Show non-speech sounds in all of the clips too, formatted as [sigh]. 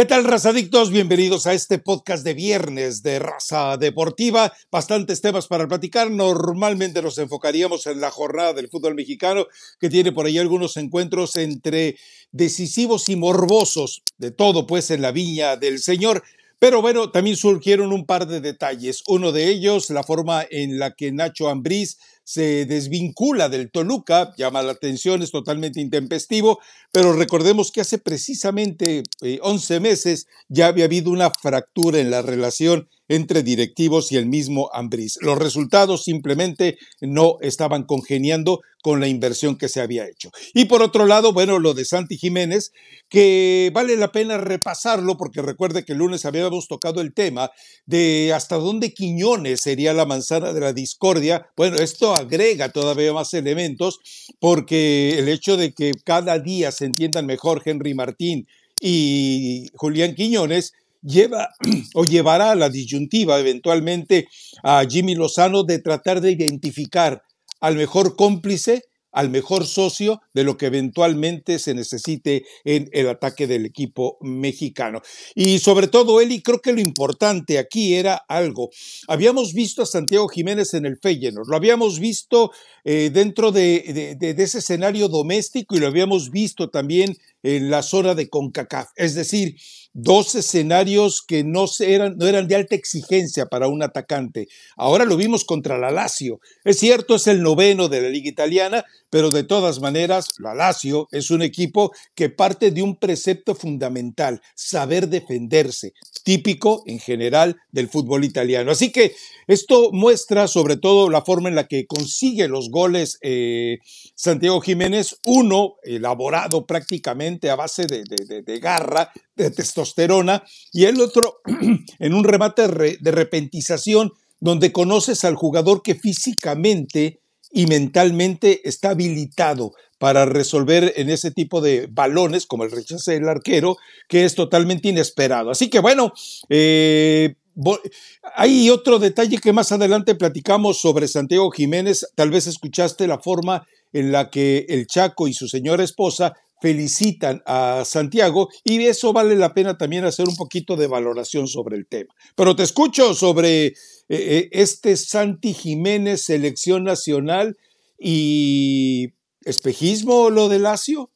¿Qué tal, razadictos? Bienvenidos a este podcast de viernes de Raza Deportiva. Bastantes temas para platicar. Normalmente nos enfocaríamos en la jornada del fútbol mexicano, que tiene por ahí algunos encuentros entre decisivos y morbosos, de todo pues en la viña del Señor. Pero bueno, también surgieron un par de detalles. Uno de ellos, la forma en la que Nacho Ambriz se desvincula del Toluca, llama la atención, es totalmente intempestivo, pero recordemos que hace precisamente 11 eh, meses ya había habido una fractura en la relación entre directivos y el mismo Ambriz. Los resultados simplemente no estaban congeniando con la inversión que se había hecho. Y por otro lado, bueno, lo de Santi Jiménez, que vale la pena repasarlo porque recuerde que el lunes habíamos tocado el tema de hasta dónde Quiñones sería la manzana de la discordia. Bueno, esto agrega todavía más elementos porque el hecho de que cada día se entiendan mejor Henry Martín y Julián Quiñones lleva [clears throat] o llevará a la disyuntiva eventualmente a Jimmy Lozano de tratar de identificar al mejor cómplice al mejor socio de lo que eventualmente se necesite en el ataque del equipo mexicano. Y sobre todo, Eli, creo que lo importante aquí era algo. Habíamos visto a Santiago Jiménez en el Feyenoord, lo habíamos visto eh, dentro de, ese escenario doméstico y lo habíamos visto también en la zona de CONCACAF. Es decir, dos escenarios que no, eran, no eran de alta exigencia para un atacante. Ahora lo vimos contra la Lazio. Es cierto, es el noveno de la Liga Italiana, pero de todas maneras, la Lazio es un equipo que parte de un precepto fundamental, saber defenderse, típico en general del fútbol italiano. Así que esto muestra sobre todo la forma en la que consigue los goles eh, Santiago Jiménez, uno elaborado prácticamente a base de, de garra, de testosterona, y el otro [clears throat] en un remate de repentización donde conoces al jugador que físicamente y mentalmente está habilitado para resolver en ese tipo de balones, como el rechace del arquero, que es totalmente inesperado. Así que bueno, eh, hay otro detalle que más adelante platicamos sobre Santiago Jiménez. Tal vez escuchaste la forma en la que el Chaco y su señora esposa felicitan a Santiago y eso vale la pena también hacer un poquito de valoración sobre el tema. Pero te escucho sobre eh, eh, este Santi Jiménez, selección nacional y espejismo lo de Lazio?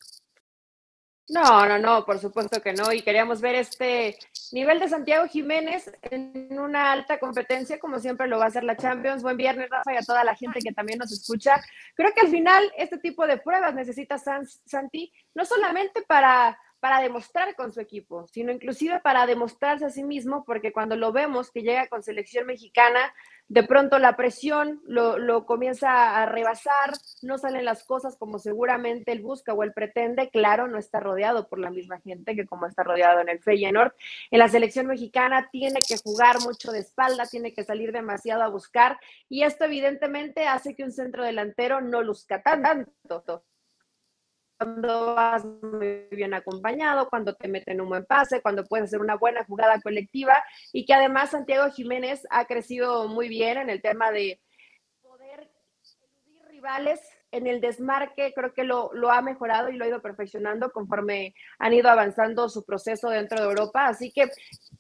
No, no, no, por supuesto que no. Y queríamos ver este nivel de Santiago Jiménez en una alta competencia, como siempre lo va a hacer la Champions. Buen viernes, Rafa, y a toda la gente que también nos escucha. Creo que al final este tipo de pruebas necesita Santi, no solamente para para demostrar con su equipo, sino inclusive para demostrarse a sí mismo, porque cuando lo vemos que llega con selección mexicana, de pronto la presión lo, comienza a rebasar, no salen las cosas como seguramente él busca o él pretende, claro, no está rodeado por la misma gente que como está rodeado en el Feyenoord. En la selección mexicana tiene que jugar mucho de espalda, tiene que salir demasiado a buscar, y esto evidentemente hace que un centro delantero no luzca tanto cuando vas muy bien acompañado, cuando te meten un buen pase, cuando puedes hacer una buena jugada colectiva y que además Santiago Jiménez ha crecido muy bien en el tema de poder eludir rivales en el desmarque, creo que lo, lo ha mejorado y lo ha ido perfeccionando conforme han ido avanzando su proceso dentro de Europa. Así que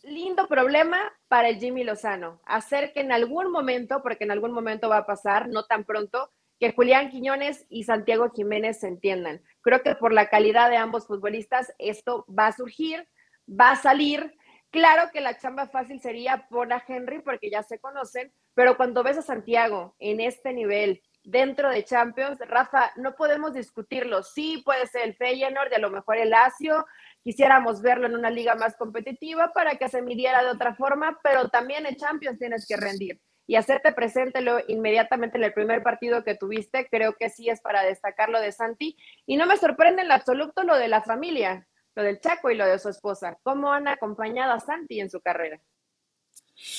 lindo problema para el Jimmy Lozano, hacer que en algún momento, porque en algún momento va a pasar, no tan pronto, que Julián Quiñones y Santiago Jiménez se entiendan. Creo que por la calidad de ambos futbolistas esto va a surgir, va a salir. Claro que la chamba fácil sería por a Henry porque ya se conocen, pero cuando ves a Santiago en este nivel, dentro de Champions, Rafa, no podemos discutirlo. Sí, puede ser el Feyenoord de a lo mejor el Asio, Quisiéramos verlo en una liga más competitiva para que se midiera de otra forma, pero también en Champions tienes que rendir y hacerte preséntelo inmediatamente en el primer partido que tuviste, creo que sí es para destacar lo de Santi. Y no me sorprende en absoluto lo de la familia, lo del Chaco y lo de su esposa. ¿Cómo han acompañado a Santi en su carrera?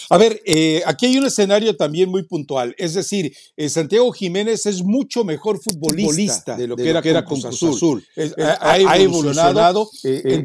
A ver, eh, aquí hay un escenario también muy puntual. Es decir, eh, Santiago Jiménez es mucho mejor futbolista, de lo que, era, con Cruz Azul. ha,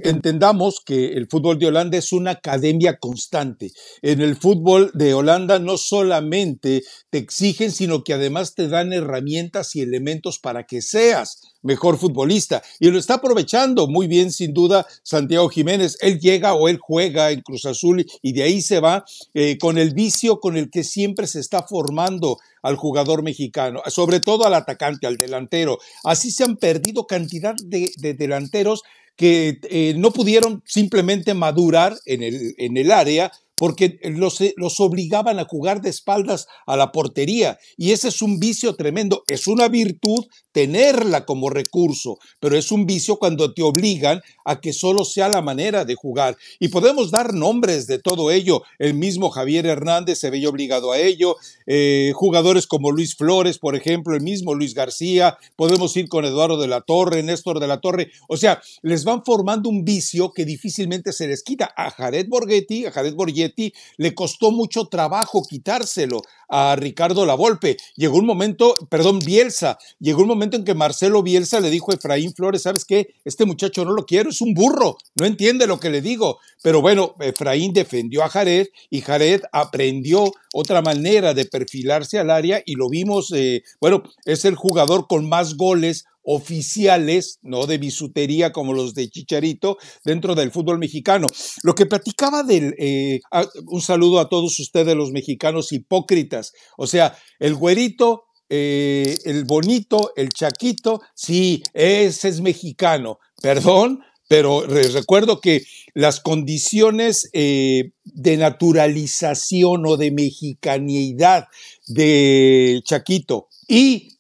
entendamos que el fútbol de Holanda es una academia constante. En el fútbol de Holanda no solamente te exigen, sino que además te dan herramientas y elementos para que seas mejor futbolista. Y lo está aprovechando muy bien, sin duda, Santiago Jiménez. Él llega o él juega en Cruz Azul y de ahí se va eh, con el vicio con el que siempre se está formando al jugador mexicano, sobre todo al atacante, al delantero. Así se han perdido cantidad de, delanteros que eh, no pudieron simplemente madurar en el, en el área porque eh, los, obligaban a jugar de espaldas a la portería. Y ese es un vicio tremendo. Es una virtud tenerla como recurso, pero es un vicio cuando te obligan a que solo sea la manera de jugar. Y podemos dar nombres de todo ello. El mismo Javier Hernández se veía obligado a ello. Eh, jugadores como Luis Flores, por ejemplo, el mismo Luis García. Podemos ir con Eduardo de la Torre, Néstor de la Torre. O sea, les van formando un vicio que difícilmente se les quita. A Jared Borghetti, a Jared Borghetti le costó mucho trabajo quitárselo a Ricardo Lavolpe. Llegó un momento, perdón, Bielsa, llegó un momento en que Marcelo Bielsa le dijo a Efraín Flores, ¿sabes qué? Este muchacho no lo quiero, es un burro, no entiende lo que le digo. Pero bueno, Efraín defendió a Jared y Jared aprendió otra manera de perfilarse al área y lo vimos, eh, bueno, es el jugador con más goles oficiales, no de bisutería como los de Chicharito, dentro del fútbol mexicano. Lo que platicaba del, eh, un saludo a todos ustedes los mexicanos hipócritas, o sea, el güerito eh, el bonito, el chaquito, sí, ese es mexicano, perdón, pero recuerdo que las condiciones eh, de naturalización o de mexicanidad de Chaquito y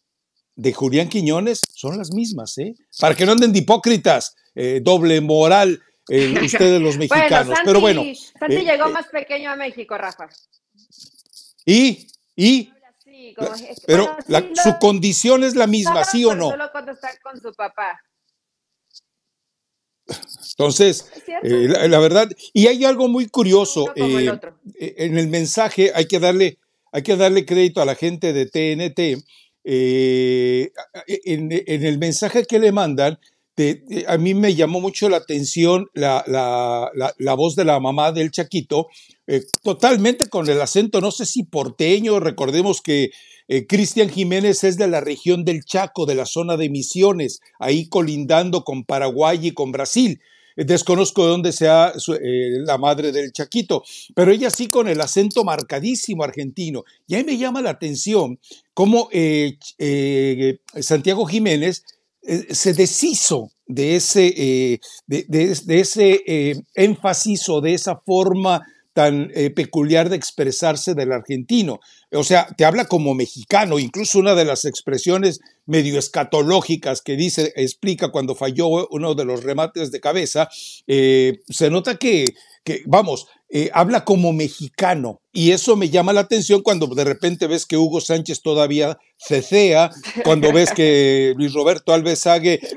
de Julián Quiñones son las mismas, ¿eh? Para que no anden de hipócritas, eh, doble moral, eh, [laughs] ustedes los mexicanos. Pero bueno. Santi eh, llegó más pequeño a México, Rafa. Y, y. pero su condición es la misma, ¿sí o no? Solo cuando está con su papá. Entonces, la, verdad, y hay algo muy curioso en el mensaje, hay que darle, hay que darle crédito a la gente de TNT eh, en, el mensaje que le mandan, eh, a mí me llamó mucho la atención la, voz de la mamá del Chaquito, eh, totalmente con el acento, no sé si porteño, recordemos que Cristian Jiménez es de la región del Chaco, de la zona de Misiones, ahí colindando con Paraguay y con Brasil. Eh, desconozco de dónde sea eh, la madre del Chaquito, pero ella sí con el acento marcadísimo argentino. Y ahí me llama la atención cómo eh, Santiago Jiménez se deshizo de ese, de ese énfasis o de esa forma tan peculiar de expresarse del argentino o sea, te habla como mexicano, incluso una de las expresiones medio escatológicas que dice, explica cuando falló uno de los remates de cabeza, eh, se nota que que vamos, eh, habla como mexicano. Y eso me llama la atención cuando de repente ves que Hugo Sánchez todavía cecea, cuando ves que Luis Roberto Alves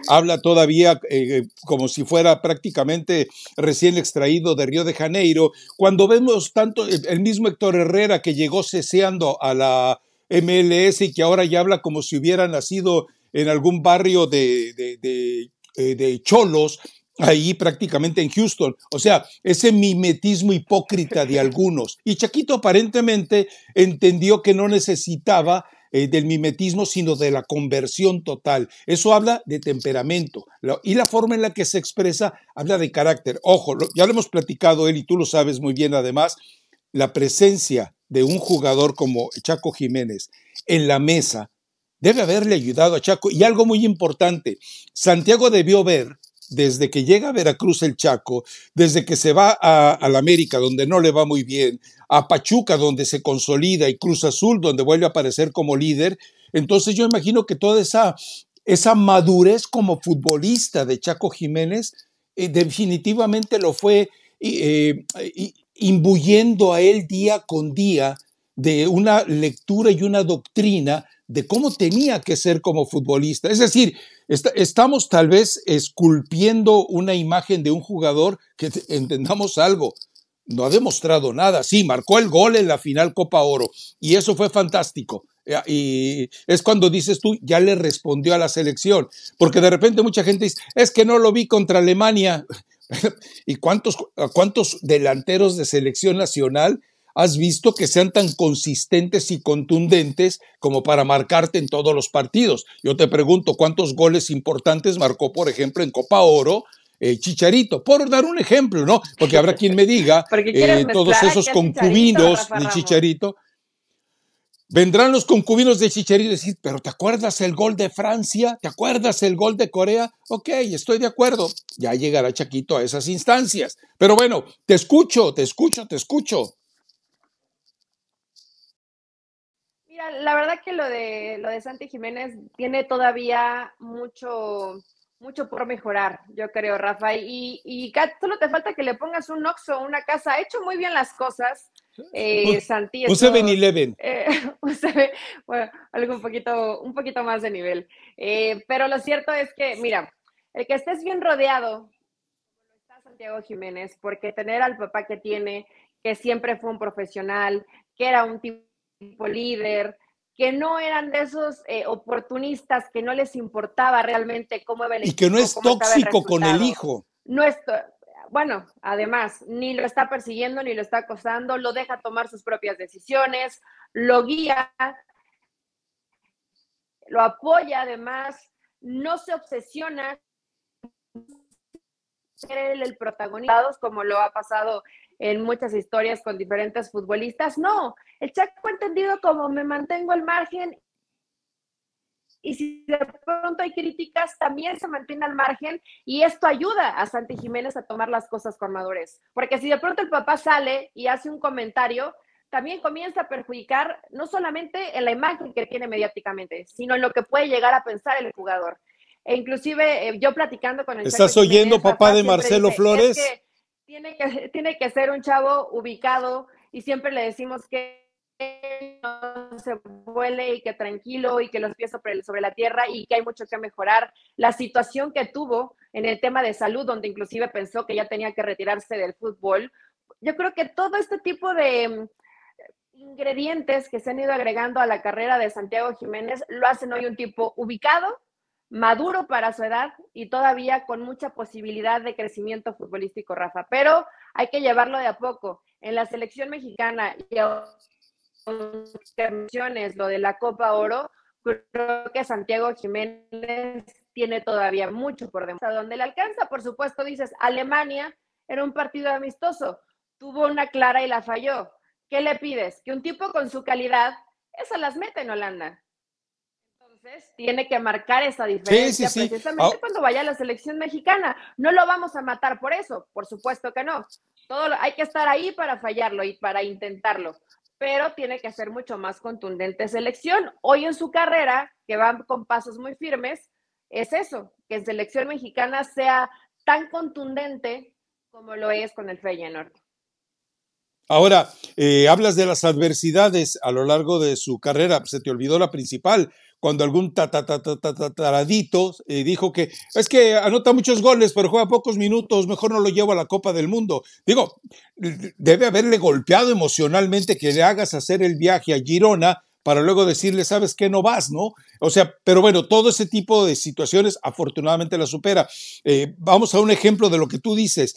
habla todavía eh, como si fuera prácticamente recién extraído de Río de Janeiro, cuando vemos tanto eh, el mismo Héctor Herrera que llegó ceseando a la MLS y que ahora ya habla como si hubiera nacido en algún barrio de cholos, ahí prácticamente en Houston. O sea, ese mimetismo hipócrita de algunos. Y Chaquito aparentemente entendió que no necesitaba eh, del mimetismo, sino de la conversión total. Eso habla de temperamento. y la forma en la que se expresa habla de carácter. Ojo, ya lo hemos platicado él y tú lo sabes muy bien además, la presencia de un jugador como Chaco Jiménez en la mesa debe haberle ayudado a Chaco. Y algo muy importante, Santiago debió ver desde que llega a Veracruz el Chaco, desde que se va a, la América, donde no le va muy bien, a Pachuca, donde se consolida, y Cruz Azul, donde vuelve a aparecer como líder. Entonces yo imagino que toda esa, esa madurez como futbolista de Chaco Jiménez eh, definitivamente lo fue eh, imbuyendo a él día con día de una lectura y una doctrina de cómo tenía que ser como futbolista. Es decir, estamos tal vez esculpiendo una imagen de un jugador que entendamos algo. No ha demostrado nada. Sí, marcó el gol en la final Copa Oro y eso fue fantástico. Eh, y es cuando dices tú, ya le respondió a la selección. Porque de repente mucha gente dice, es que no lo vi contra Alemania. [laughs] ¿Y cuántos, cuántos delanteros de selección nacional has visto que sean tan consistentes y contundentes como para marcarte en todos los partidos. Yo te pregunto cuántos goles importantes marcó, por ejemplo, en Copa Oro. Eh, Chicharito, por dar un ejemplo, ¿no? Porque habrá quien me diga, [laughs] eh, todos esos concubinos de Chicharito, Vendrán los concubinos de Chicharito y decir, pero ¿te acuerdas el gol de Francia? ¿Te acuerdas el gol de Corea? Ok, estoy de acuerdo. Ya llegará Chaquito a esas instancias. Pero bueno, te escucho, te escucho, te escucho. la verdad que lo de lo de Santi Jiménez tiene todavía mucho mucho por mejorar, yo creo, Rafa. Y, y solo te falta que le pongas un Oxxo, una casa. Ha hecho muy bien las cosas, eh, pues, Santi. Un 7-Eleven. Eh, [laughs] bueno, algo un poquito, un poquito más de nivel. Eh, pero lo cierto es que, mira, el que estés bien rodeado, está Santiago Jiménez, porque tener al papá que tiene, que siempre fue un profesional, que era un tipo líder, que no eran de esos eh, oportunistas que no les importaba realmente cómo iba el Y que no es tóxico con el hijo. No es, bueno, además, ni lo está persiguiendo, ni lo está acosando, lo deja tomar sus propias decisiones, lo guía, lo apoya además, no se obsesiona ser el protagonista, como lo ha pasado en muchas historias con diferentes futbolistas. No, el Chaco entendido como me mantengo al margen y si de pronto hay críticas, también se mantiene al margen y esto ayuda a Santi Jiménez a tomar las cosas con madurez. Porque si de pronto el papá sale y hace un comentario, también comienza a perjudicar no solamente en la imagen que tiene mediáticamente, sino en lo que puede llegar a pensar el jugador. E inclusive eh, yo platicando con el... ¿Estás oyendo, papá de Marcelo Flores? Es tiene que, [laughs] tiene que ser un chavo ubicado y siempre le decimos que no se vuele y que tranquilo y que los pies sobre, la tierra y que hay mucho que mejorar. La situación que tuvo en el tema de salud, donde inclusive pensó que ya tenía que retirarse del fútbol, yo creo que todo este tipo de mm, ingredientes que se han ido agregando a la carrera de Santiago Jiménez lo hacen hoy un tipo ubicado, maduro para su edad y todavía con mucha posibilidad de crecimiento futbolístico, Rafa. Pero hay que llevarlo de a poco. En la selección mexicana y intervenciones, lo de la Copa Oro, creo que Santiago Jiménez tiene todavía mucho por demostrar. Donde le alcanza, por supuesto, dices, Alemania era un partido amistoso, tuvo una clara y la falló. ¿Qué le pides? Que un tipo con su calidad, esa las mete en Holanda tiene que marcar esa diferencia precisamente ah. cuando vaya a la selección mexicana. No lo vamos a matar por eso, por supuesto que no. Todo hay que estar ahí para fallarlo y para intentarlo, pero tiene que ser mucho más contundente selección. Hoy en su carrera, que va con pasos muy firmes, es eso, que en selección mexicana sea tan contundente como lo es con el Feyenoord. Ahora, eh, hablas de las adversidades a lo largo de su carrera, se te olvidó la principal, cuando algún taradito eh, dijo que es que anota muchos goles, pero juega pocos minutos, mejor no lo llevo a la Copa del Mundo. Digo, debe haberle golpeado emocionalmente que le hagas hacer el viaje a Girona para luego decirle, sabes que no vas, ¿no? O sea, pero bueno, todo ese tipo de situaciones afortunadamente la supera. Eh, vamos a un ejemplo de lo que tú dices.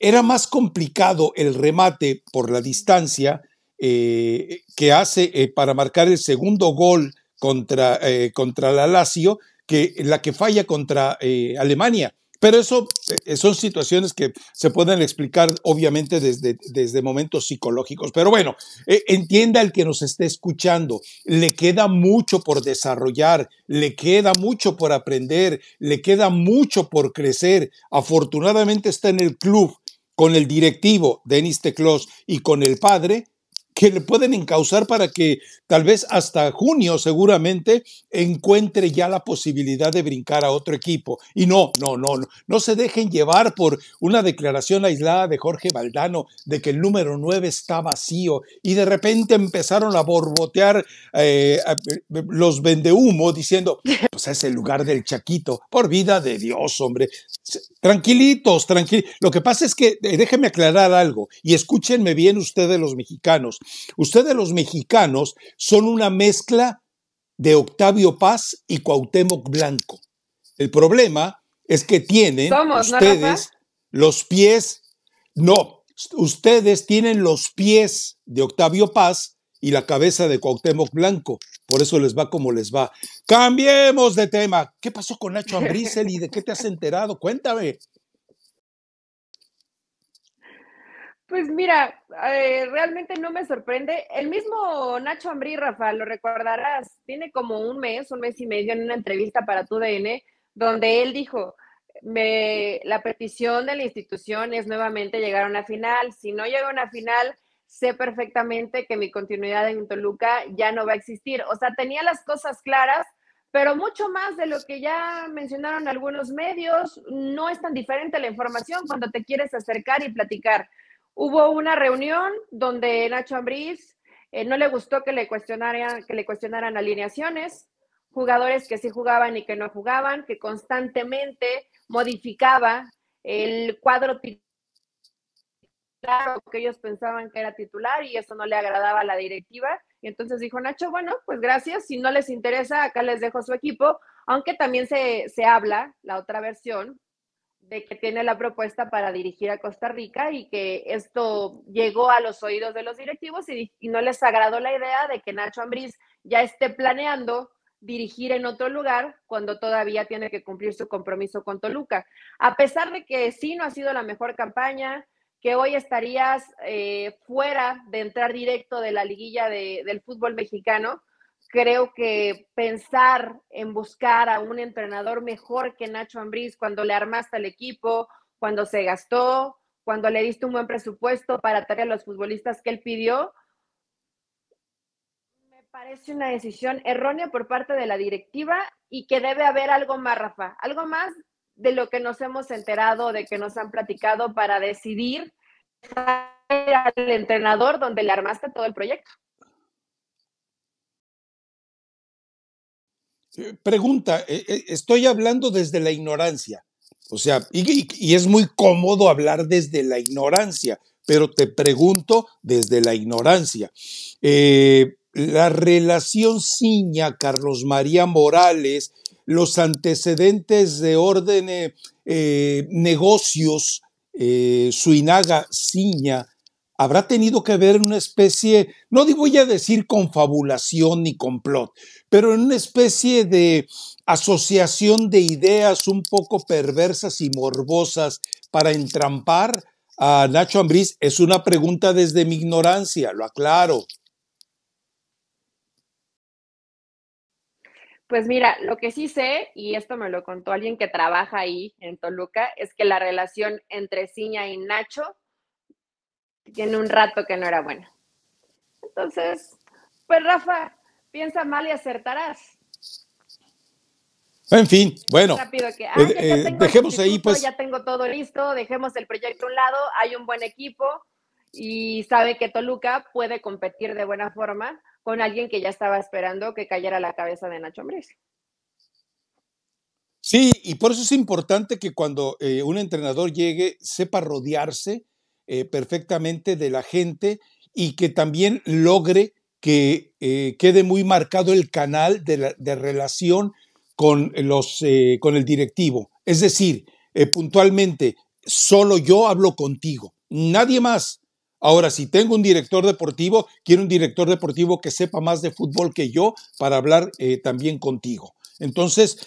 Era más complicado el remate por la distancia eh, que hace para marcar el segundo gol contra, eh, contra la Lazio que la que falla contra eh, Alemania. Pero eso eh, son situaciones que se pueden explicar obviamente desde, desde momentos psicológicos. Pero bueno, entienda el que nos esté escuchando, le queda mucho por desarrollar, le queda mucho por aprender, le queda mucho por crecer. Afortunadamente está en el club con el directivo, Denis Teclos, y con el padre, que le pueden encauzar para que tal vez hasta junio seguramente encuentre ya la posibilidad de brincar a otro equipo. Y no, no, no, no, no se dejen llevar por una declaración aislada de Jorge Valdano de que el número 9 está vacío y de repente empezaron a borbotear eh, eh, los vendehumo diciendo, pues es el lugar del Chaquito, por vida de Dios, hombre. Tranquilitos, tranquilos. Lo que pasa es que eh, déjenme aclarar algo y escúchenme bien ustedes los mexicanos. Ustedes los mexicanos son una mezcla de Octavio Paz y Cuauhtémoc Blanco. El problema es que tienen ustedes los pies, no, ustedes tienen los pies de Octavio Paz y la cabeza de Cuauhtémoc Blanco. Por eso les va como les va. Cambiemos de tema. ¿Qué pasó con Nacho abrisel y de qué te has enterado? Cuéntame. Pues mira, eh, realmente no me sorprende. El mismo Nacho Ambrí, Rafa, lo recordarás, tiene como un mes, un mes y medio en una entrevista para tu DN, donde él dijo, me, la petición de la institución es nuevamente llegar a una final. Si no llego a una final, sé perfectamente que mi continuidad en Toluca ya no va a existir. O sea, tenía las cosas claras, pero mucho más de lo que ya mencionaron algunos medios, no es tan diferente la información cuando te quieres acercar y platicar. Hubo una reunión donde Nacho Ambriz eh, no le gustó que le, cuestionaran, que le cuestionaran alineaciones, jugadores que sí jugaban y que no jugaban, que constantemente modificaba el cuadro titular que ellos pensaban que era titular y eso no le agradaba a la directiva. Y entonces dijo Nacho, bueno, pues gracias, si no les interesa, acá les dejo su equipo, aunque también se, se habla, la otra versión, de que tiene la propuesta para dirigir a Costa Rica y que esto llegó a los oídos de los directivos y, no les agradó la idea de que Nacho Ambriz ya esté planeando dirigir en otro lugar cuando todavía tiene que cumplir su compromiso con Toluca. A pesar de que sí no ha sido la mejor campaña, que hoy estarías eh, fuera de entrar directo de la liguilla de, del fútbol mexicano, creo que pensar en buscar a un entrenador mejor que Nacho Ambriz cuando le armaste al equipo, cuando se gastó, cuando le diste un buen presupuesto para traer a los futbolistas que él pidió, me parece una decisión errónea por parte de la directiva y que debe haber algo más, Rafa, algo más de lo que nos hemos enterado, de que nos han platicado para decidir al entrenador donde le armaste todo el proyecto. Pregunta, eh, eh, estoy hablando desde la ignorancia, o sea, y, es muy cómodo hablar desde la ignorancia, pero te pregunto desde la ignorancia. Eh, la relación ciña Carlos María Morales, los antecedentes de orden negocios su Suinaga Ciña, habrá tenido que haber una especie, no voy a decir confabulación ni complot, pero en una especie de asociación de ideas un poco perversas y morbosas para entrampar a Nacho Ambriz? Es una pregunta desde mi ignorancia, lo aclaro. Pues mira, lo que sí sé, y esto me lo contó alguien que trabaja ahí en Toluca, es que la relación entre Ciña y Nacho tiene un rato que no era buena. Entonces, pues Rafa, Piensa mal y acertarás. En fin, bueno. Eh, ah, eh, dejemos ahí, pues. Ya tengo todo listo, dejemos el proyecto a un lado, hay un buen equipo y sabe que Toluca puede competir de buena forma con alguien que ya estaba esperando que cayera la cabeza de Nacho Ambriz. Sí, y por eso es importante que cuando eh, un entrenador llegue sepa rodearse perfectamente de la gente y que también logre que eh, quede muy marcado el canal de, relación con, los, eh, con el directivo. Es decir, eh, puntualmente, solo yo hablo contigo, nadie más. Ahora, si tengo un director deportivo, quiero un director deportivo que sepa más de fútbol que yo para hablar también contigo. Entonces,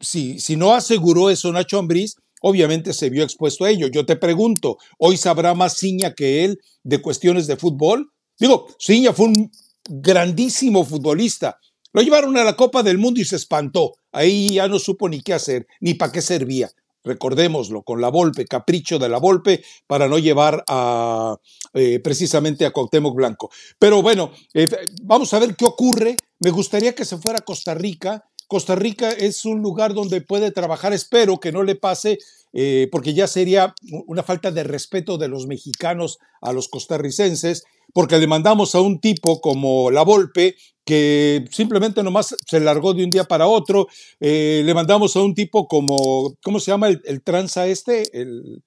si, si no aseguró eso Nacho Ambriz, obviamente se vio expuesto a ello. Yo te pregunto, ¿hoy sabrá más Ciña que él de cuestiones de fútbol? Digo, ya fue un grandísimo futbolista. Lo llevaron a la Copa del Mundo y se espantó. Ahí ya no supo ni qué hacer, ni para qué servía. Recordémoslo, con la Volpe, capricho de la Volpe, para no llevar a, eh, precisamente a Cuauhtémoc Blanco. Pero bueno, eh, vamos a ver qué ocurre. Me gustaría que se fuera a Costa Rica. Costa Rica es un lugar donde puede trabajar. Espero que no le pase eh, porque ya sería una falta de respeto de los mexicanos a los costarricenses porque le mandamos a un tipo como La Volpe, que simplemente nomás se largó de un día para otro, eh, le mandamos a un tipo como, ¿cómo se llama el, tranza este? El,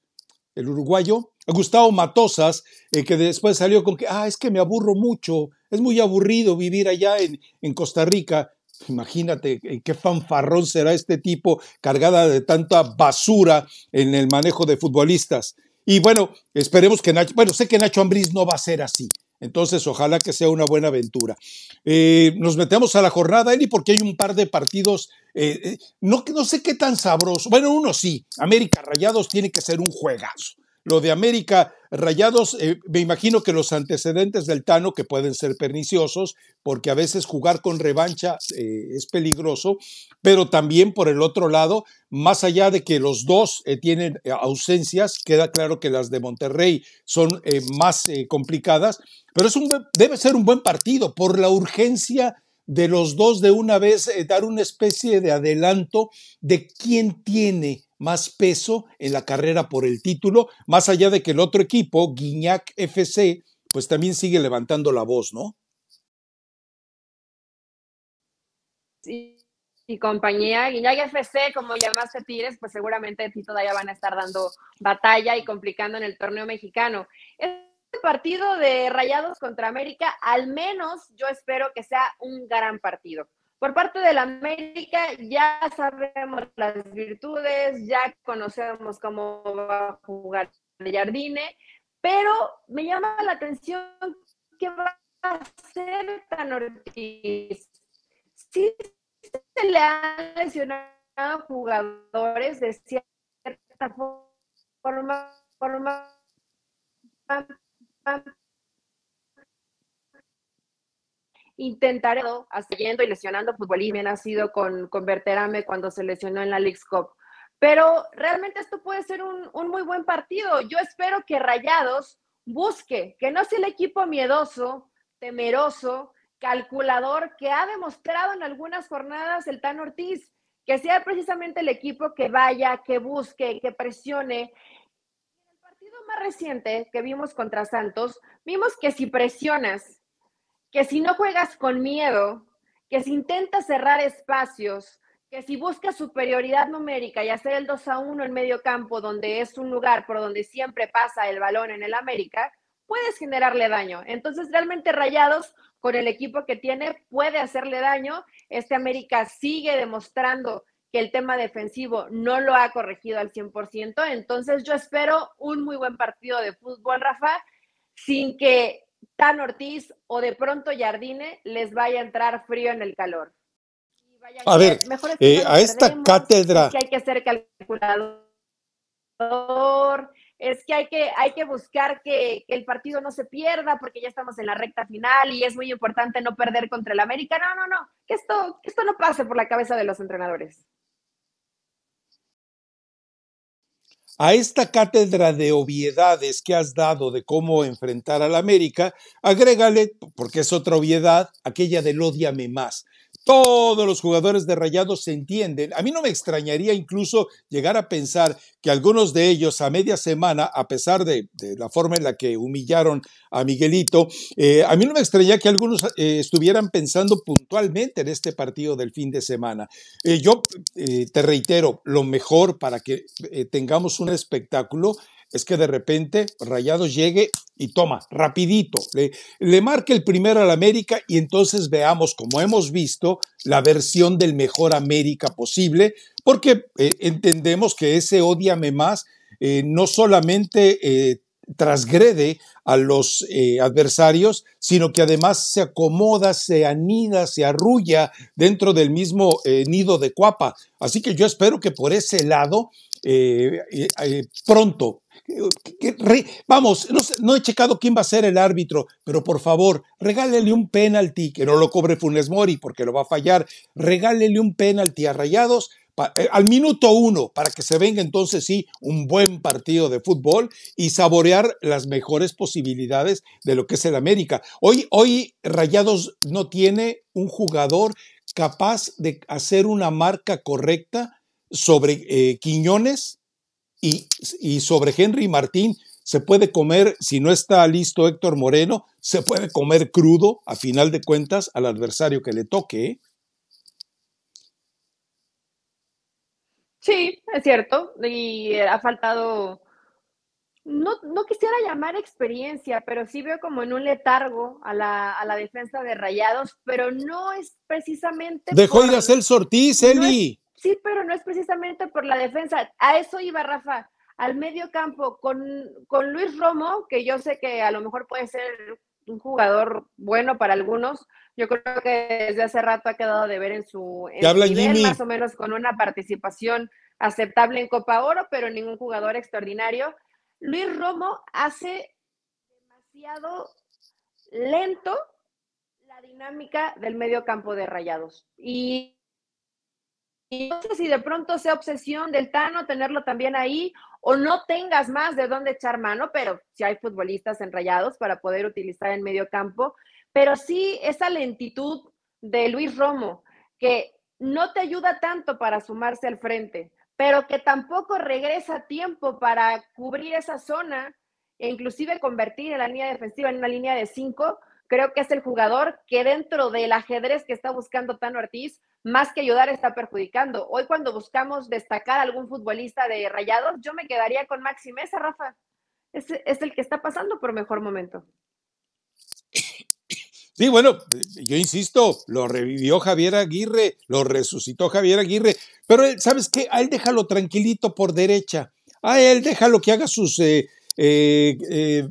uruguayo, Gustavo Matosas, eh, que después salió con que, ah, es que me aburro mucho, es muy aburrido vivir allá en, en Costa Rica. Imagínate eh, qué fanfarrón será este tipo cargada de tanta basura en el manejo de futbolistas. Y bueno, esperemos que Nacho, bueno, sé que Nacho Ambriz no va a ser así. Entonces, ojalá que sea una buena aventura. Eh, nos metemos a la jornada, Eli, porque hay un par de partidos, eh, eh, no, no sé qué tan sabroso. Bueno, uno sí, América Rayados tiene que ser un juegazo lo de América, Rayados, eh, me imagino que los antecedentes del Tano, que pueden ser perniciosos, porque a veces jugar con revancha eh, es peligroso, pero también por el otro lado, más allá de que los dos eh, tienen ausencias, queda claro que las de Monterrey son más complicadas, pero es un, debe ser un buen partido por la urgencia de los dos de una vez eh, dar una especie de adelanto de quién tiene más peso en la carrera por el título, más allá de que el otro equipo, Guiñac FC, pues también sigue levantando la voz, ¿no? Sí, y compañía, Guiñac FC, como llamaste tires pues seguramente ti todavía van a estar dando batalla y complicando en el torneo mexicano partido de Rayados contra América, al menos yo espero que sea un gran partido. Por parte de la América ya sabemos las virtudes, ya conocemos cómo va a jugar Jardine, pero me llama la atención que va a hacer Tan Ortiz. se le han lesionado jugadores de cierta forma, forma intentaré hasta y lesionando pues, y bien ha sido con, Verterame cuando se lesionó en la League Pero realmente esto puede ser un, un, muy buen partido. Yo espero que Rayados busque, que no sea el equipo miedoso, temeroso, calculador que ha demostrado en algunas jornadas el Tan Ortiz, que sea precisamente el equipo que vaya, que busque, que presione, más reciente que vimos contra Santos, vimos que si presionas, que si no juegas con miedo, que si intentas cerrar espacios, que si buscas superioridad numérica y hacer el 2 a 1 en medio campo, donde es un lugar por donde siempre pasa el balón en el América, puedes generarle daño. Entonces, realmente Rayados, con el equipo que tiene, puede hacerle daño. Este América sigue demostrando que el tema defensivo no lo ha corregido al 100%. Entonces yo espero un muy buen partido de fútbol, Rafa, sin que Tan Ortiz o de pronto Jardine les vaya a entrar frío en el calor. a ver, eh, a esta cátedra... Es que hay que ser calculador, es que hay que, hay que buscar que, el partido no se pierda porque ya estamos en la recta final y es muy importante no perder contra el América. No, no, no, esto, que esto no pase por la cabeza de los entrenadores. A esta cátedra de obviedades que has dado de cómo enfrentar a la América, agrégale, porque es otra obviedad, aquella del odiame más. Todos los jugadores de Rayados se entienden. A mí no me extrañaría incluso llegar a pensar que algunos de ellos a media semana, a pesar de, la forma en la que humillaron a Miguelito, eh, a mí no me extrañaría que algunos eh, estuvieran pensando puntualmente en este partido del fin de semana. Eh, yo te reitero, lo mejor para que tengamos un espectáculo es que de repente Rayado llegue y toma, rapidito, le, marca marque el primero al América y entonces veamos, como hemos visto, la versión del mejor América posible, porque eh, entendemos que ese odiame más eh, no solamente eh, transgrede a los adversarios, sino que además se acomoda, se anida, se arrulla dentro del mismo nido de cuapa. Así que yo espero que por ese lado pronto Vamos, no, he checado quién va a ser el árbitro, pero por favor, regálele un penalti, que no lo cobre Funes Mori porque lo va a fallar. Regálele un penalti a Rayados eh, al minuto uno para que se venga entonces sí un buen partido de fútbol y saborear las mejores posibilidades de lo que es el América. Hoy, hoy Rayados no tiene un jugador capaz de hacer una marca correcta sobre eh, Quiñones y, sobre Henry Martín se puede comer, si no está listo Héctor Moreno, se puede comer crudo, a final de cuentas, al adversario que le toque. ¿eh? Sí, es cierto. Y ha faltado, no, no quisiera llamar experiencia, pero sí veo como en un letargo a la, a la defensa de Rayados, pero no es precisamente... Dejó ir a Celso Ortiz, Eli. Sí, pero no es precisamente por la defensa. A eso iba Rafa, al medio campo, con, Luis Romo, que yo sé que a lo mejor puede ser un jugador bueno para algunos. Yo creo que desde hace rato ha quedado de ver en su, más o menos con una participación aceptable en Copa Oro, pero ningún jugador extraordinario. Luis Romo hace demasiado lento la dinámica del medio campo de Rayados. Y y no sé si de pronto sea obsesión del Tano tenerlo también ahí o no tengas más de dónde echar mano, pero si hay futbolistas enrayados para poder utilizar en medio campo, pero sí esa lentitud de Luis Romo, que no te ayuda tanto para sumarse al frente, pero que tampoco regresa a tiempo para cubrir esa zona e inclusive convertir en la línea defensiva en una línea de cinco, creo que es el jugador que dentro del ajedrez que está buscando Tano Ortiz más que ayudar está perjudicando. Hoy cuando buscamos destacar a algún futbolista de Rayados, yo me quedaría con Maxi Mesa, Rafa. Es, el que está pasando por mejor momento. Sí, bueno, yo insisto, lo revivió Javier Aguirre, lo resucitó Javier Aguirre, pero él, ¿sabes qué? A él déjalo tranquilito por derecha, a él déjalo que haga sus eh, eh, eh,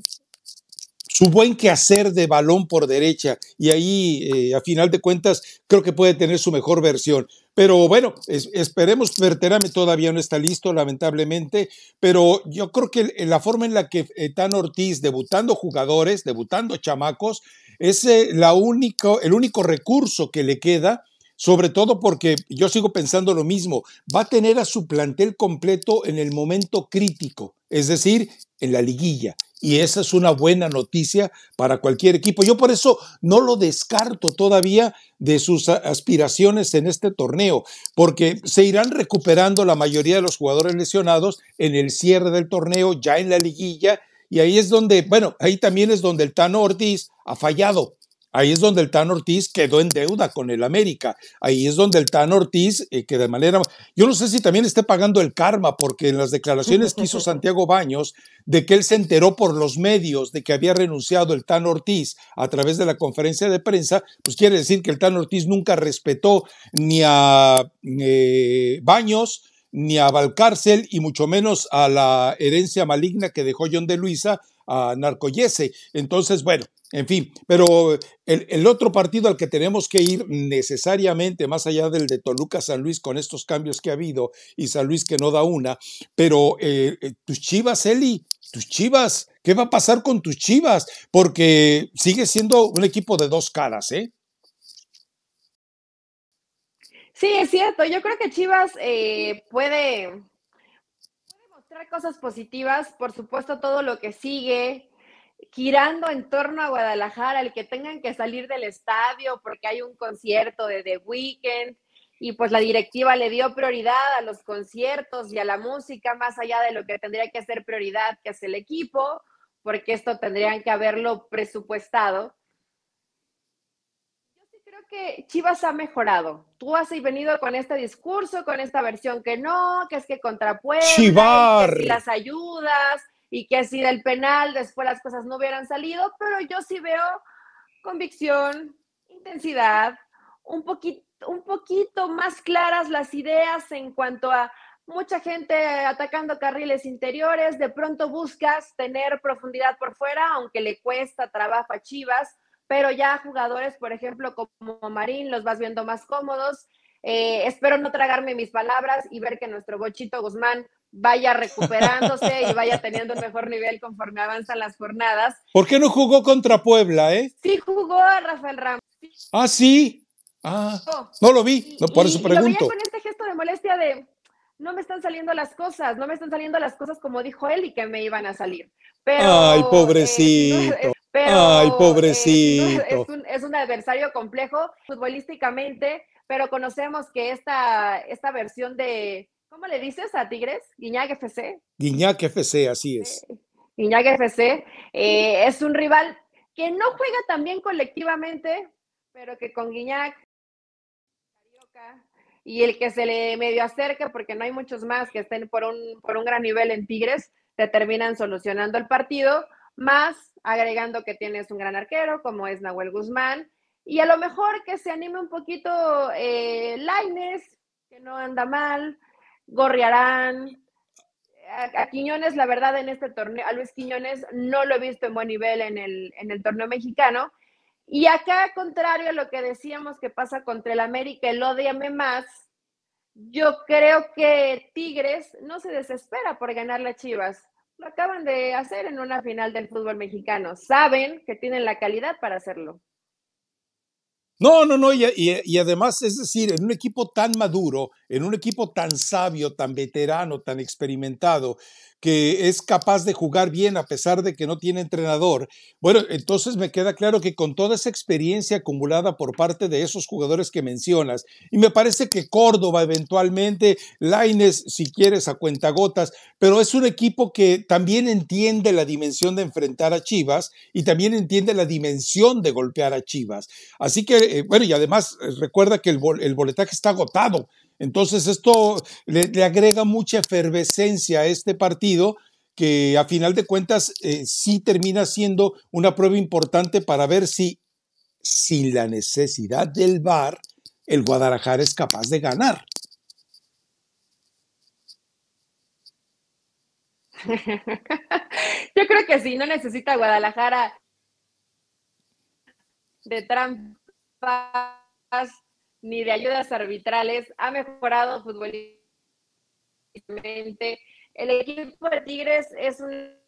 su buen quehacer de balón por derecha. Y ahí, eh, a final de cuentas, creo que puede tener su mejor versión. Pero bueno, esperemos, Verterame todavía no está listo, lamentablemente, pero yo creo que la forma en la que eh, Tan Ortiz, debutando jugadores, debutando chamacos, es eh, la el único recurso que le queda sobre todo porque yo sigo pensando lo mismo, va a tener a su plantel completo en el momento crítico, es decir, en la liguilla. Y esa es una buena noticia para cualquier equipo. Yo por eso no lo descarto todavía de sus aspiraciones en este torneo, porque se irán recuperando la mayoría de los jugadores lesionados en el cierre del torneo, ya en la liguilla. Y ahí es donde, bueno, ahí también es donde el Tano Ortiz ha fallado, Ahí es donde el Tan Ortiz quedó en deuda con el América. Ahí es donde el Tan Ortiz, eh, que de manera... Yo no sé si también esté pagando el karma, porque en las declaraciones que hizo Santiago Baños, de que él se enteró por los medios de que había renunciado el Tan Ortiz a través de la conferencia de prensa, pues quiere decir que el Tan Ortiz nunca respetó ni a eh, Baños, ni a Valcárcel y mucho menos a la herencia maligna que dejó John de Luisa a Narcoyese. Entonces, bueno, en fin, pero el, otro partido al que tenemos que ir necesariamente, más allá del de Toluca San Luis, con estos cambios que ha habido y San Luis que no da una, pero eh, eh, tus chivas, Eli, tus chivas, ¿qué va a pasar con tus chivas? Porque sigue siendo un equipo de dos caras, ¿eh? Sí, es cierto. Yo creo que Chivas eh, puede mostrar cosas positivas. Por supuesto, todo lo que sigue, girando en torno a Guadalajara, el que tengan que salir del estadio porque hay un concierto de The Weeknd y pues la directiva le dio prioridad a los conciertos y a la música más allá de lo que tendría que ser prioridad, que es el equipo, porque esto tendrían que haberlo presupuestado. Yo sí creo que Chivas ha mejorado. Tú has venido con este discurso, con esta versión que no, que es que contrapuesta, que si las ayudas, y que así del penal después las cosas no hubieran salido, pero yo sí veo convicción, intensidad, un poquito, un poquito más claras las ideas en cuanto a mucha gente atacando carriles interiores, de pronto buscas tener profundidad por fuera, aunque le cuesta trabajo a Chivas, pero ya jugadores, por ejemplo, como Marín, los vas viendo más cómodos. Eh, espero no tragarme mis palabras y ver que nuestro Bochito Guzmán vaya recuperándose y vaya teniendo mejor nivel conforme avanzan las jornadas. ¿Por qué no jugó contra Puebla, eh? Sí jugó a Rafael Ramos. Ah, sí. Ah, no lo vi, no, por eso pregunto. Y lo con este gesto de molestia de no me están saliendo las cosas, no me están saliendo las cosas como dijo él y que me iban a salir. Ay, eh, pobrecito. Ay, eh, pobrecito. es, un, es un adversario complejo futbolísticamente, pero conocemos que esta, esta versión de, ¿Cómo le dices a Tigres? Guiñac FC. Guiñac FC, así es. Guiñac FC eh, es un rival que no juega tan bien colectivamente, pero que con Guiñac, Carioca, y el que se le medio acerca, porque no hay muchos más que estén por un, gran nivel en Tigres, te terminan solucionando el partido, más agregando que tienes un gran arquero como es Nahuel Guzmán, y a lo mejor que se anime un poquito eh, Laines, que no anda mal, Gorriarán, a, Quiñones, la verdad, en este torneo, a Luis Quiñones no lo he visto en buen nivel en el, en el torneo mexicano. Y acá, contrario a lo que decíamos que pasa contra el América, el odiame más, yo creo que Tigres no se desespera por ganar las Chivas. Lo acaban de hacer en una final del fútbol mexicano. Saben que tienen la calidad para hacerlo. No, no, no, y, además, es decir, en un equipo tan maduro, en un equipo tan sabio, tan veterano, tan experimentado, que es capaz de jugar bien a pesar de que no tiene entrenador, bueno, entonces me queda claro que con toda esa experiencia acumulada por parte de esos jugadores que mencionas, y me parece que Córdoba eventualmente, Laines, si quieres, a cuentagotas, pero es un equipo que también entiende la dimensión de enfrentar a Chivas y también entiende la dimensión de golpear a Chivas. Así que eh, bueno, y además eh, recuerda que el, boletaje está agotado. Entonces esto le, agrega mucha efervescencia a este partido que a final de cuentas eh, sí termina siendo una prueba importante para ver si sin la necesidad del VAR el Guadalajara es capaz de ganar. [laughs] Yo creo que sí, no necesita Guadalajara de Trump ni de ayudas arbitrales, ha mejorado futbolísticamente. El equipo de Tigres es un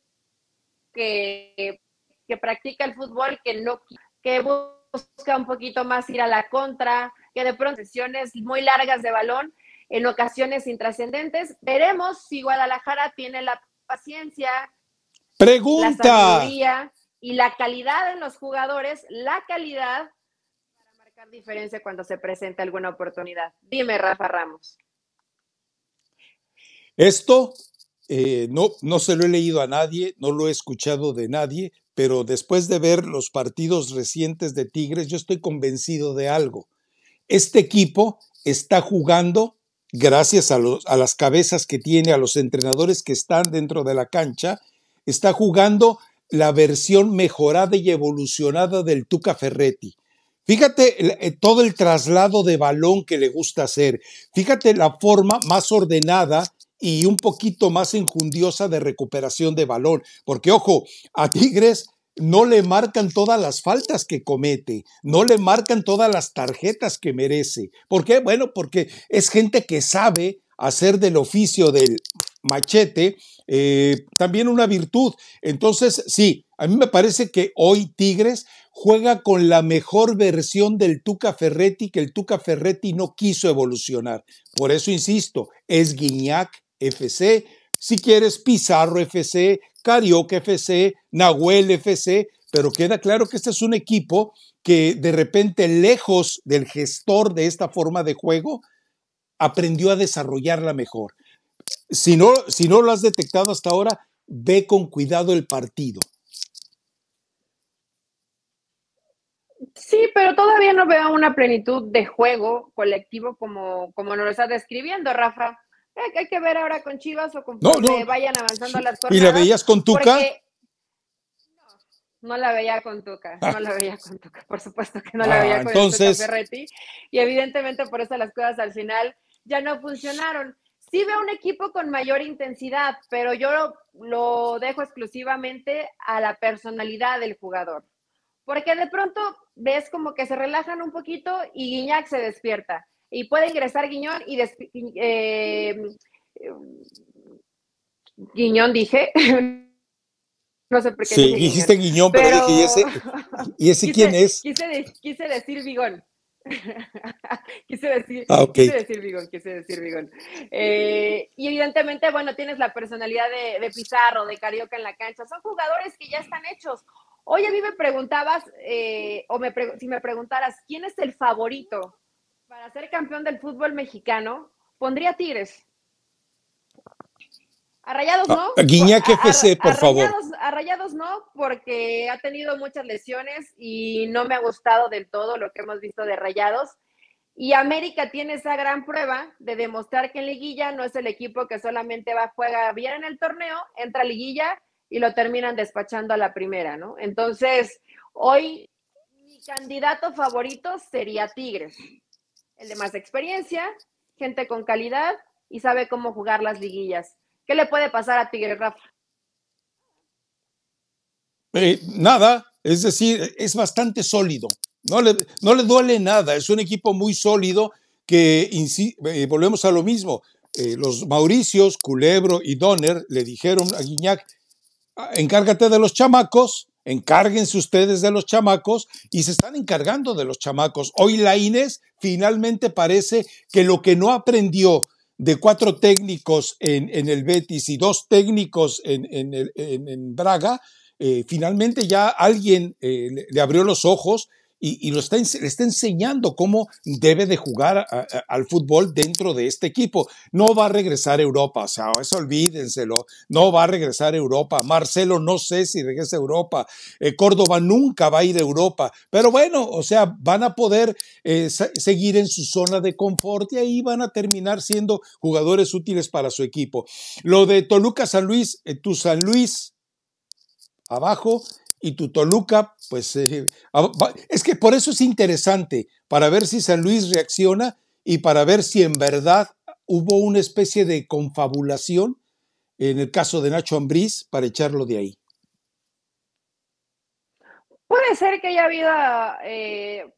que, que practica el fútbol, que no que busca un poquito más ir a la contra, que de pronto sesiones muy largas de balón, en ocasiones intrascendentes. Veremos si Guadalajara tiene la paciencia, Pregunta. la y la calidad en los jugadores, la calidad diferencia cuando se presenta alguna oportunidad. Dime, Rafa Ramos. Esto eh, no, no se lo he leído a nadie, no lo he escuchado de nadie, pero después de ver los partidos recientes de Tigres, yo estoy convencido de algo. Este equipo está jugando gracias a, a las cabezas que tiene, a los entrenadores que están dentro de la cancha, está jugando la versión mejorada y evolucionada del Tuca Ferretti. Fíjate eh, todo el traslado de balón que le gusta hacer. Fíjate la forma más ordenada y un poquito más injundiosa de recuperación de balón. Porque, ojo, a Tigres no le marcan todas las faltas que comete, no le marcan todas las tarjetas que merece. ¿Por qué? Bueno, porque es gente que sabe hacer del oficio del machete eh, también una virtud. Entonces, sí, a mí me parece que hoy Tigres juega con la mejor versión del Tuca Ferretti que el Tuca Ferretti no quiso evolucionar. Por eso insisto, es Guiñac FC, si quieres Pizarro FC, Carioca FC, Nahuel FC, pero queda claro que este es un equipo que de repente lejos del gestor de esta forma de juego, aprendió a desarrollarla mejor. Si no, si no lo has detectado hasta ahora, ve con cuidado el partido. Sí, pero todavía no veo una plenitud de juego colectivo como, como nos lo está describiendo, Rafa. Hay que ver ahora con Chivas o con no, vayan avanzando las cosas. ¿Y la veías con Tuca? No la veía con Tuca, no la [laughs] veía con Tuca, por supuesto que no la ah, veía con Tuca Ferretti. Y evidentemente por eso las cosas al final ya no funcionaron. Sí veo un equipo con mayor intensidad, pero yo lo dejo exclusivamente a la personalidad del jugador. Porque de pronto ves como que se relajan un poquito y Guiñac se despierta. Y puede ingresar Guiñón y... Eh, Guiñón dije. [laughs] No sé por qué. Sí, dijiste guiñón, pero, dije, ¿y ese, ¿y ese [laughs] quién es? Quise, decir bigón. [laughs] quise, decir, ah, quise decir bigón, quise decir bigón. Eh, y evidentemente, bueno, tienes la personalidad de Pizarro, de Carioca en la cancha. Son jugadores que ya están hechos. Hoy a mí me preguntabas, eh, o me si me preguntaras, ¿quién es el favorito para ser campeón del fútbol mexicano? Pondría Tigres. A Rayados ah, no. A Guiñac FC, por favor. a Rayados no, porque ha tenido muchas lesiones y no me ha gustado del todo lo que hemos visto de Rayados. Y América tiene esa gran prueba de demostrar que en liguilla no es el equipo que solamente va a jugar bien en el torneo, entra a liguilla y lo terminan despachando a la primera, ¿no? Entonces, hoy mi candidato favorito sería Tigres, el de más experiencia, gente con calidad y sabe cómo jugar las liguillas. ¿Qué le puede pasar a Tigres, Rafa? Eh, nada, es decir, es bastante sólido. No le, no le duele nada, es un equipo muy sólido que, eh, volvemos a lo mismo, eh, los Mauricios, Culebro y Donner le dijeron a Guiñac, Ah, encárgate de los chamacos, encárguense ustedes de los chamacos y se están encargando de los chamacos. Hoy la Inés finalmente parece que lo que no aprendió de cuatro técnicos en, el Betis y dos técnicos en, Braga, eh, finalmente ya alguien eh, le abrió los ojos y, lo está, le está enseñando cómo debe de jugar al fútbol dentro de este equipo. No va a regresar a Europa, o sea, eso olvídenselo, no va a regresar a Europa. Marcelo no sé si regresa a Europa, eh, Córdoba nunca va a ir a Europa, pero bueno, o sea, van a poder eh, seguir en su zona de confort y ahí van a terminar siendo jugadores útiles para su equipo. Lo de Toluca San Luis, eh, tu San Luis abajo y tu Toluca, pues eh, ah, es que por eso es interesante, para ver si San Luis reacciona y para ver si en verdad hubo una especie de confabulación en el caso de Nacho Ambriz para echarlo de ahí. Puede ser que haya habido, eh,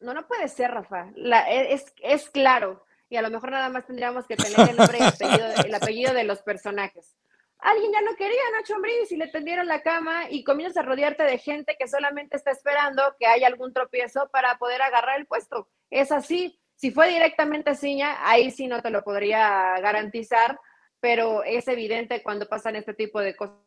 no, no puede ser, Rafa, e, es, claro, y a lo mejor nada más tendríamos que tener el nombre y el apellido de los personajes alguien ya no quería ¿no, Nacho y le tendieron la cama y comienzas a rodearte de gente que solamente está esperando que haya algún tropiezo para poder agarrar el puesto. Es así. Si fue directamente a ahí sí no te lo podría garantizar, pero es evidente cuando pasan este tipo de cosas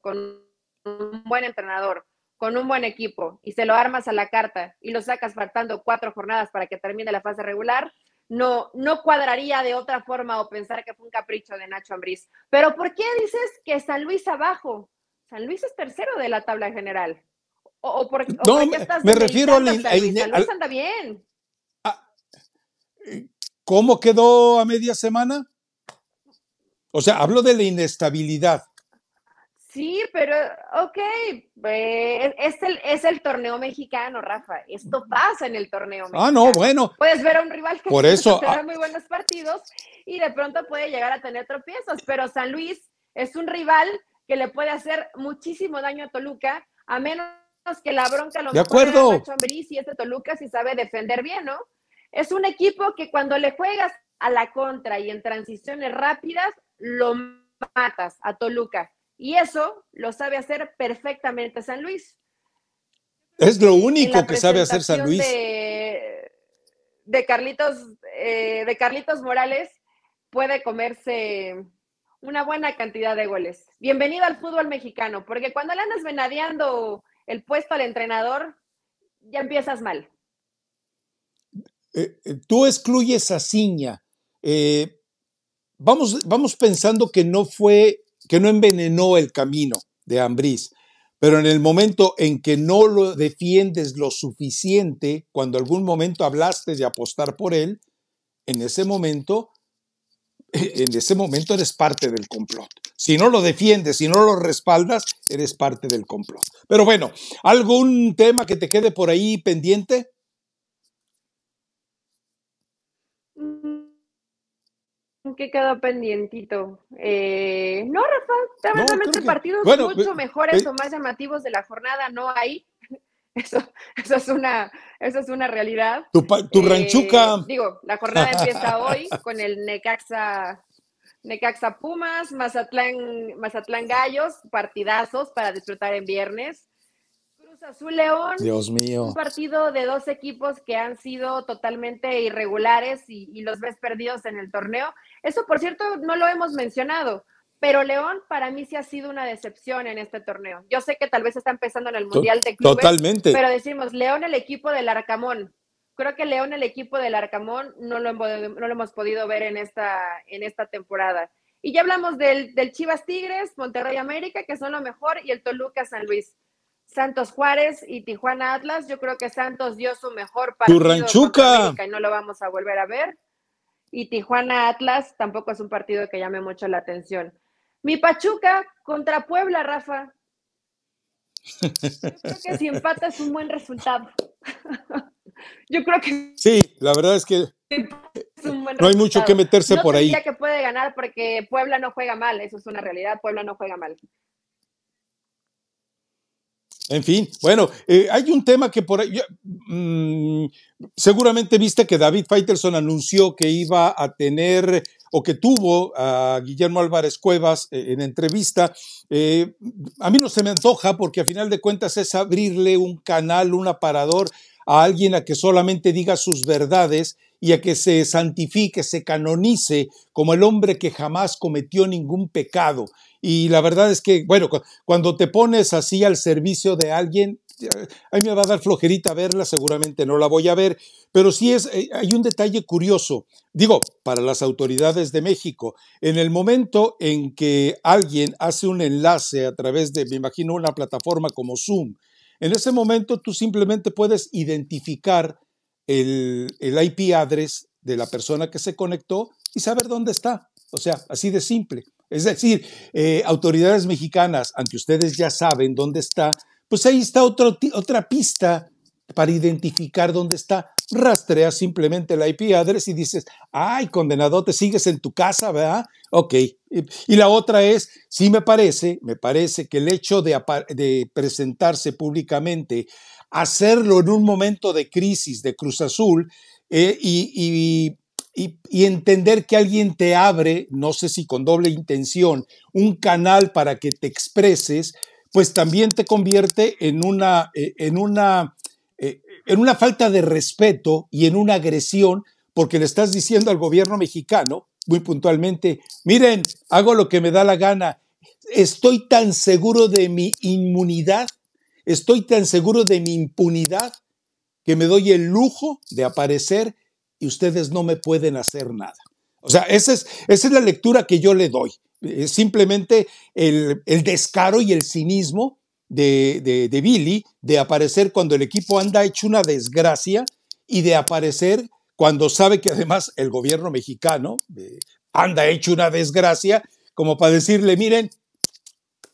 con un buen entrenador, con un buen equipo y se lo armas a la carta y lo sacas faltando cuatro jornadas para que termine la fase regular, no, no cuadraría de otra forma o pensar que fue un capricho de Nacho Ambriz. Pero ¿por qué dices que San Luis abajo? San Luis es tercero de la tabla general. O, por, qué estás me refiero al, San Luis. anda bien. Ah, ¿Cómo quedó a media semana? O sea, hablo de la inestabilidad. Sí, pero ok, eh, es, el, es el torneo mexicano, Rafa. Esto pasa en el torneo mexicano. Ah, no, bueno. Puedes ver a un rival que Por eso, ah. muy buenos partidos y de pronto puede llegar a tener tropiezos, pero San Luis es un rival que le puede hacer muchísimo daño a Toluca, a menos que la bronca lo de acuerdo. y este Toluca si sabe defender bien, ¿no? Es un equipo que cuando le juegas a la contra y en transiciones rápidas, lo matas a Toluca. Y eso lo sabe hacer perfectamente San Luis. Es lo único que sabe hacer San Luis. De, Carlitos, eh, de Carlitos Morales puede comerse una buena cantidad de goles. Bienvenido al fútbol mexicano, porque cuando le andas venadeando el puesto al entrenador, ya empiezas mal. Eh, eh, tú excluyes a Ciña. vamos, vamos pensando que no fue que no envenenó el camino de Ambrís, pero en el momento en que no lo defiendes lo suficiente, cuando algún momento hablaste de apostar por él, en ese momento, [laughs] en ese momento eres parte del complot. Si no lo defiendes, si no lo respaldas, eres parte del complot. Pero bueno, ¿algún tema que te quede por ahí pendiente? que quedó pendientito? Eh, no, Rafa, estamos partidos mucho mejores o más llamativos de la jornada, no hay. [laughs] Eso, es, una, eso es una realidad. Tu, eh, ranchuca. Digo, la jornada [laughs] empieza hoy con el Necaxa, Necaxa Pumas, Mazatlán, Mazatlán Gallos, partidazos para disfrutar en viernes. Azul León. Dios mío. Un partido de dos equipos que han sido totalmente irregulares y, los ves perdidos en el torneo. Eso, por cierto, no lo hemos mencionado. Pero León para mí sí ha sido una decepción en este torneo. Yo sé que tal vez está empezando en el Mundial de Clubes. Totalmente. Pero decimos, León el equipo del Arcamón. Creo que León el equipo del Arcamón no lo, no lo hemos podido ver en esta, en esta temporada. Y ya hablamos del, del Chivas Tigres, Monterrey América, que son lo mejor, y el Toluca San Luis. Santos Juárez y Tijuana Atlas. Yo creo que Santos dio su mejor partido y no lo vamos a volver a ver. Y Tijuana Atlas tampoco es un partido que llame mucho la atención. Mi Pachuca contra Puebla, Rafa. Yo creo que si [laughs] empata es un buen resultado. [laughs] Yo creo que sí, la verdad es que no hay mucho que meterse por ahí. que puede ganar porque Puebla no juega mal, eso es una realidad. Puebla no juega mal, en fin, bueno, eh, hay un tema que por ahí, mm, seguramente viste que David Faitelson anunció que iba a tener o que tuvo a Guillermo Álvarez Cuevas eh, en entrevista. Eh, a mí no se me antoja porque a final de cuentas es abrirle un canal, un aparador a alguien a que solamente diga sus verdades y a que se santifique, se canonice como el hombre que jamás cometió ningún pecado. Y la verdad es que, bueno, cuando te pones así al servicio de alguien, a mí me va a dar flojerita verla, seguramente no la voy a ver, pero sí es, eh, hay un detalle curioso, digo, para las autoridades de México, en el momento en que alguien hace un enlace a través de, me imagino, una plataforma como Zoom, en ese momento tú simplemente puedes identificar el, IP address de la persona que se conectó y saber dónde está. O sea, así de simple. Es decir, eh, autoridades mexicanas, aunque ustedes ya saben dónde está, pues ahí está otro, otra pista para identificar dónde está. Rastreas simplemente el IP address y dices, ay, condenado, te sigues en tu casa, ¿verdad? Ok. Y la otra es, sí me parece, me parece que el hecho de, de presentarse públicamente hacerlo en un momento de crisis de Cruz Azul eh, y, entender que alguien te abre, no sé si con doble intención, un canal para que te expreses, pues también te convierte en una, eh, en una, eh, en una falta de respeto y en una agresión, porque le estás diciendo al gobierno mexicano, muy puntualmente, miren, hago lo que me da la gana, estoy tan seguro de mi inmunidad Estoy tan seguro de mi impunidad que me doy el lujo de aparecer y ustedes no me pueden hacer nada. O sea, esa es, es la lectura que yo le doy. Eh, simplemente el, descaro y el cinismo de, de Billy de aparecer cuando el equipo anda hecho una desgracia y de aparecer cuando sabe que además el gobierno mexicano eh, anda hecho una desgracia, como para decirle, miren,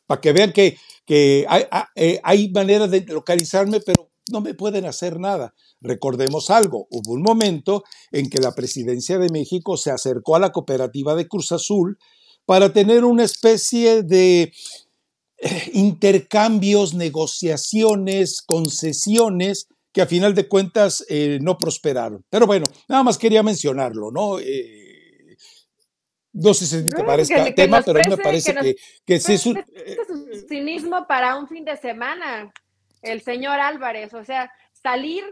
para que vean que que hay, eh, hay, de localizarme, pero no me pueden hacer nada. Recordemos algo, hubo un momento en que la presidencia de México se acercó a la cooperativa de Cruz Azul para tener una especie de eh, intercambios, negociaciones, concesiones que a final de cuentas eh, no prosperaron. Pero bueno, nada más quería mencionarlo, ¿no? No sé si te parezca tema, pero a mí me parece que, que, pues, pues, eh, es un, cinismo para un fin de semana, el señor Álvarez. O sea, salir,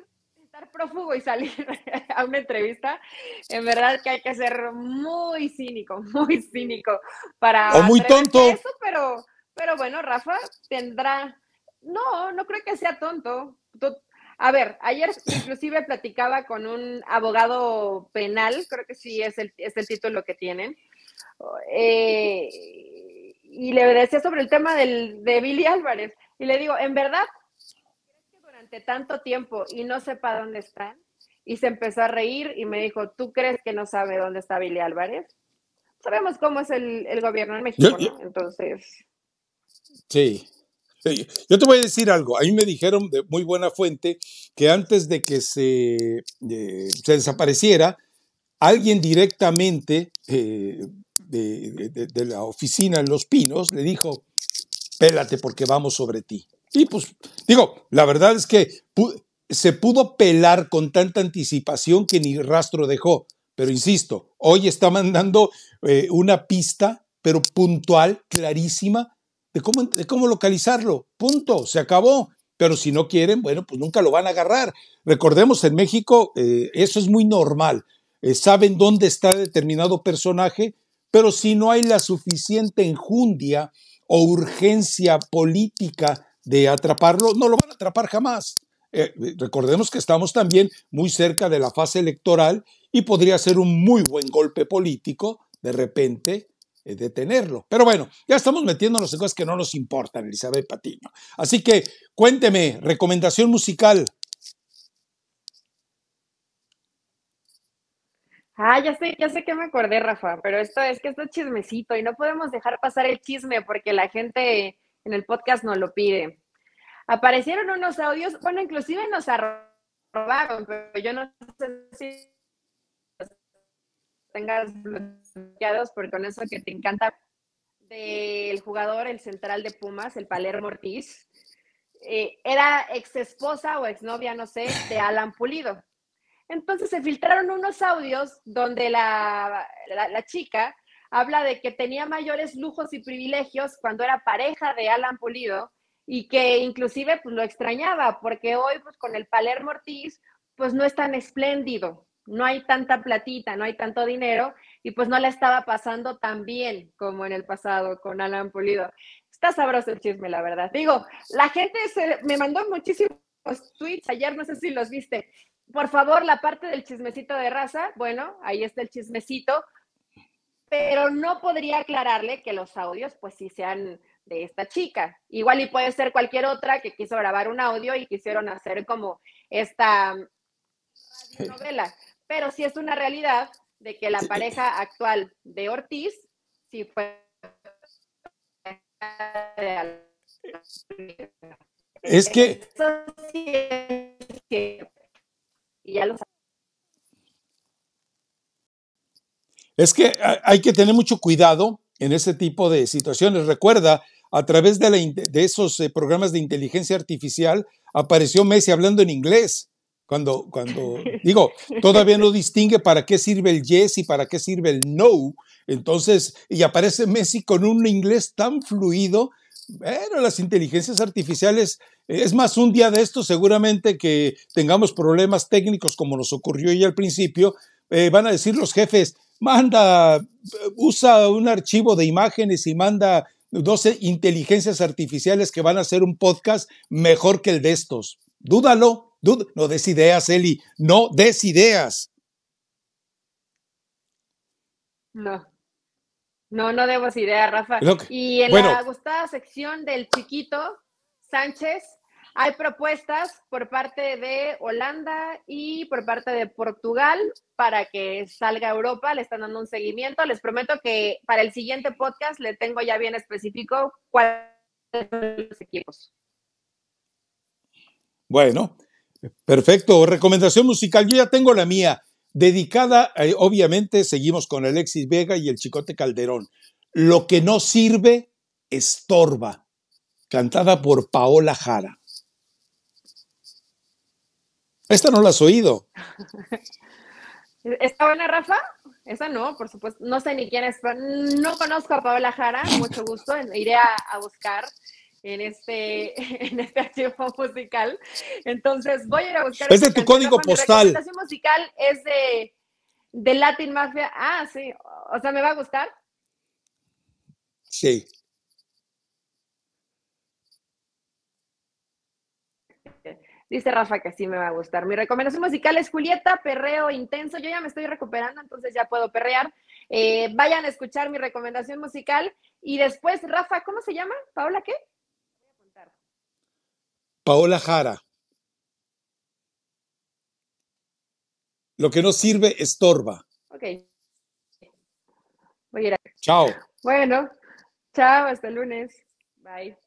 estar prófugo y salir [laughs] a una entrevista, en verdad que hay que ser muy cínico, [laughs] muy cínico para. O muy tonto. pero, pero bueno, Rafa tendrá. No, no creo que sea tonto. A ver, ayer inclusive platicaba con un abogado penal, creo que sí es el, es el título que tienen eh, y le decía sobre el tema de Billy Álvarez. Y le digo, en verdad, durante tanto tiempo y no sepa dónde están? Y se empezó a reír y me dijo, ¿tú crees que no sabe dónde está Billy Álvarez? Sabemos cómo es el, gobierno en México, Entonces. Sí. Yo te voy a decir algo. A mí me dijeron de muy buena fuente que antes de que se, eh, se desapareciera, alguien directamente eh, de, la oficina en Los Pinos, le dijo, pélate porque vamos sobre ti. Y pues, digo, la verdad es que se pudo pelar con tanta anticipación que ni rastro dejó. Pero insisto, hoy está mandando eh, una pista, pero puntual, clarísima, de cómo, cómo localizarlo. Punto, se acabó pero si no quieren, bueno, pues nunca lo van a agarrar. Recordemos, en México eh, eso es muy normal. Eh, saben dónde está determinado personaje pero si no hay la suficiente enjundia o urgencia política de atraparlo, no lo van a atrapar jamás. Eh, recordemos que estamos también muy cerca de la fase electoral y podría ser un muy buen golpe político de repente eh, detenerlo. Pero bueno, ya estamos metiéndonos en cosas que no nos importan, Elizabeth Patiño. Así que cuénteme, recomendación musical. Ah, ya sé, ya sé que me acordé, Rafa, pero esto es que esto es chismecito y no podemos dejar pasar el chisme porque la gente en el podcast nos lo pide. Aparecieron unos audios, bueno, inclusive nos arrobaron, pero yo no sé si los tengas bloqueados porque con eso que te encanta del jugador, el central de Pumas, el Palermo Ortiz, eh, era ex esposa o exnovia, no sé, de Alan Pulido. Entonces se filtraron unos audios donde la, chica habla de que tenía mayores lujos y privilegios cuando era pareja de Alan Pulido y que inclusive pues lo extrañaba porque hoy pues con el Palermo Ortiz pues no es tan espléndido, no hay tanta platita, no hay tanto dinero y pues no le estaba pasando tan bien como en el pasado con Alan Pulido. Está sabroso el chisme, la verdad. Digo, la gente me mandó muchísimos tweets ayer, no sé si los viste, por favor, la parte del chismecito de raza, bueno, ahí está el chismecito, pero no podría aclararle que los audios pues sí sean de esta chica. Igual y puede ser cualquier otra que quiso grabar un audio y quisieron hacer como esta novela, pero sí es una realidad de que la pareja actual de Ortiz sí fue es que es que hay que tener mucho cuidado en ese tipo de situaciones. Recuerda, a través de, esos eh, programas de inteligencia artificial apareció Messi hablando en inglés. Cuando, cuando [laughs] digo, todavía no distingue para qué sirve el yes y para qué sirve el no. Entonces, y aparece Messi con un inglés tan fluido bueno, las inteligencias artificiales, eh, es más, un día de estos seguramente que tengamos problemas técnicos como nos ocurrió ya al principio, eh, van a decir los jefes, manda, usa un archivo de imágenes y manda 12 inteligencias artificiales que van a hacer un podcast mejor que el de estos. Dúdalo, no des ideas, Eli, no des ideas. No. No, no debo idea, Rafa. y en la gustada sección del chiquito, Sánchez, hay propuestas por parte de Holanda y por parte de Portugal para que salga a Europa. Le están dando un seguimiento. Les prometo que para el siguiente podcast le tengo ya bien específico cuáles son los equipos. Bueno, perfecto. Recomendación musical. Yo ya tengo la mía dedicada, eh, obviamente, seguimos con Alexis Vega y el Chicote Calderón. Lo que no sirve, estorba, cantada por Paola Jara. Esta no la has oído. [laughs] ¿Esta buena, Rafa? Esa no, por supuesto. No sé ni quién es. No conozco a Paola Jara, mucho gusto. Iré a buscar en este, [laughs] en este archivo musical. Entonces voy a ir a buscar. Es de tu código postal. La musical es de, Latin Mafia. Ah, sí. O sea, ¿me va a gustar? Sí. Dice Rafa que sí me va a gustar. Mi recomendación musical es Julieta, perreo intenso. Yo ya me estoy recuperando, entonces ya puedo perrear. Eh, vayan a escuchar mi recomendación musical. Y después, Rafa, ¿cómo se llama? ¿Paola qué? Paola Jara. Lo que no sirve estorba. Ok. Voy a ir a... Chao. Bueno, chao, hasta lunes. Bye.